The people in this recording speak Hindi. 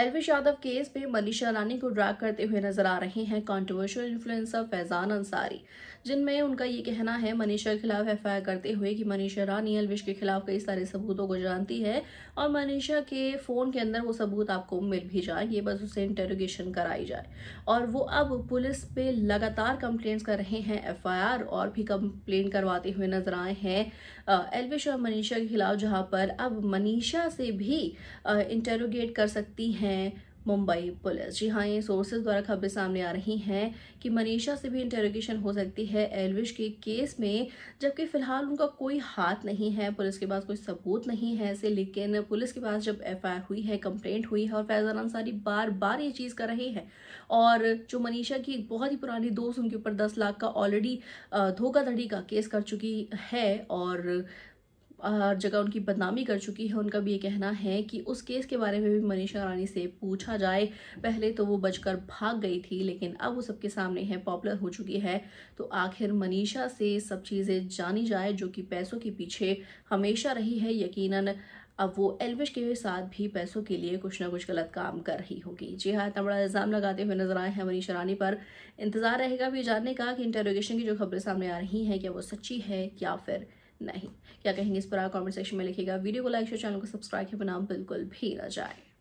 एलविश यादव केस में मनीषा रानी को ड्रैग करते हुए नजर आ रहे हैं कंट्रोवर्शियल इन्फ्लुएंसर फैजान अंसारी जिनमें उनका ये कहना है मनीषा के खिलाफ एफआईआर करते हुए कि मनीषा रानी एलविश के खिलाफ कई सारे सबूतों को जानती है और मनीषा के फ़ोन के अंदर वो सबूत आपको मिल भी जाएंगे बस उसे इंटेरोगेशन कराई जाए और वो अब पुलिस पे लगातार कंप्लेंट्स कर रहे हैं एफ और भी कंप्लेन करवाते हुए नजर आए हैं एलविश और मनीषा के खिलाफ जहाँ पर अब मनीषा से भी इंटेरोगेट कर सकती हैं हैं मुंबई पुलिस जी हाँ ये सोर्सेज द्वारा खबरें सामने आ रही हैं कि मनीषा से भी इंटेरोगेशन हो सकती है एलविश के केस में जबकि फिलहाल उनका कोई हाथ नहीं है पुलिस के पास कोई सबूत नहीं है ऐसे लेकिन पुलिस के पास जब एफआईआर हुई है कंप्लेंट हुई है और फैजान अंसारी बार बार ये चीज़ कर रहे हैं और जो मनीषा की एक बहुत ही पुरानी दोस्त उनके ऊपर दस लाख का ऑलरेडी धोखाधड़ी का केस कर चुकी है और हर जगह उनकी बदनामी कर चुकी है उनका भी ये कहना है कि उस केस के बारे में भी मनीषा रानी से पूछा जाए पहले तो वो बचकर भाग गई थी लेकिन अब वो सबके सामने है पॉपुलर हो चुकी है तो आखिर मनीषा से सब चीज़ें जानी जाए जो कि पैसों के पीछे हमेशा रही है यकीनन अब वो एलविश के साथ भी पैसों के लिए कुछ ना कुछ गलत काम कर रही होगी जी हाँ इतना बड़ा इल्ज़ाम लगाते हुए नजर आए हैं मनीषा रानी पर इंतज़ार रहेगा भी जानने का कि इंटरोगेशन की जो खबरें सामने आ रही हैं क्या वो सच्ची है या फिर नहीं क्या कहेंगे इस पर आप कमेंट सेक्शन में लिखिएगा वीडियो को लाइक शेयर चैनल को सब्सक्राइब के बिना बिल्कुल भी ना जाए